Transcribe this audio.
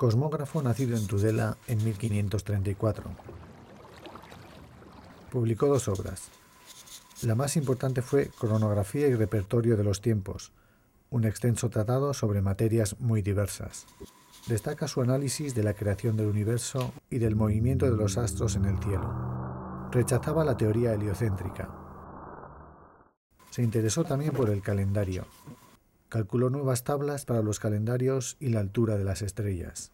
cosmógrafo nacido en Tudela en 1534. Publicó dos obras. La más importante fue Cronografía y Repertorio de los Tiempos, un extenso tratado sobre materias muy diversas. Destaca su análisis de la creación del universo y del movimiento de los astros en el cielo. Rechazaba la teoría heliocéntrica. Se interesó también por el calendario, calculó nuevas tablas para los calendarios y la altura de las estrellas.